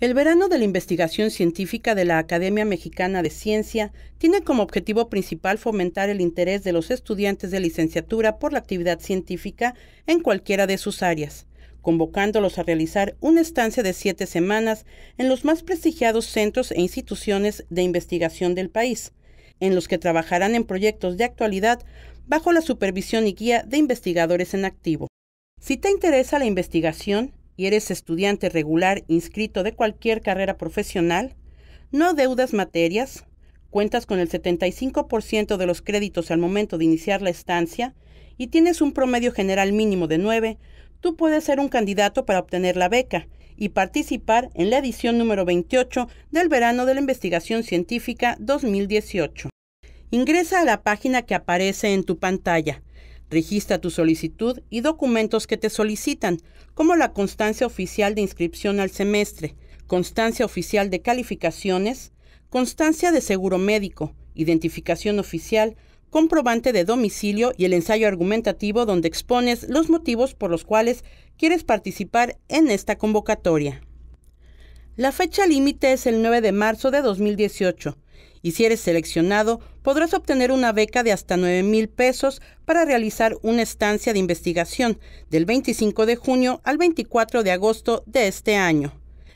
El verano de la investigación científica de la Academia Mexicana de Ciencia tiene como objetivo principal fomentar el interés de los estudiantes de licenciatura por la actividad científica en cualquiera de sus áreas, convocándolos a realizar una estancia de siete semanas en los más prestigiados centros e instituciones de investigación del país, en los que trabajarán en proyectos de actualidad bajo la supervisión y guía de investigadores en activo. Si te interesa la investigación, y eres estudiante regular inscrito de cualquier carrera profesional, no deudas materias, cuentas con el 75% de los créditos al momento de iniciar la estancia y tienes un promedio general mínimo de 9, tú puedes ser un candidato para obtener la beca y participar en la edición número 28 del verano de la investigación científica 2018. Ingresa a la página que aparece en tu pantalla Registra tu solicitud y documentos que te solicitan, como la constancia oficial de inscripción al semestre, constancia oficial de calificaciones, constancia de seguro médico, identificación oficial, comprobante de domicilio y el ensayo argumentativo donde expones los motivos por los cuales quieres participar en esta convocatoria. La fecha límite es el 9 de marzo de 2018 y si eres seleccionado podrás obtener una beca de hasta 9 mil pesos para realizar una estancia de investigación del 25 de junio al 24 de agosto de este año.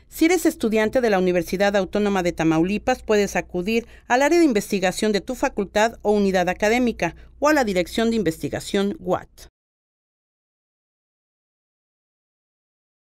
Si eres estudiante de la Universidad Autónoma de Tamaulipas, puedes acudir al área de investigación de tu facultad o unidad académica o a la Dirección de Investigación WAT.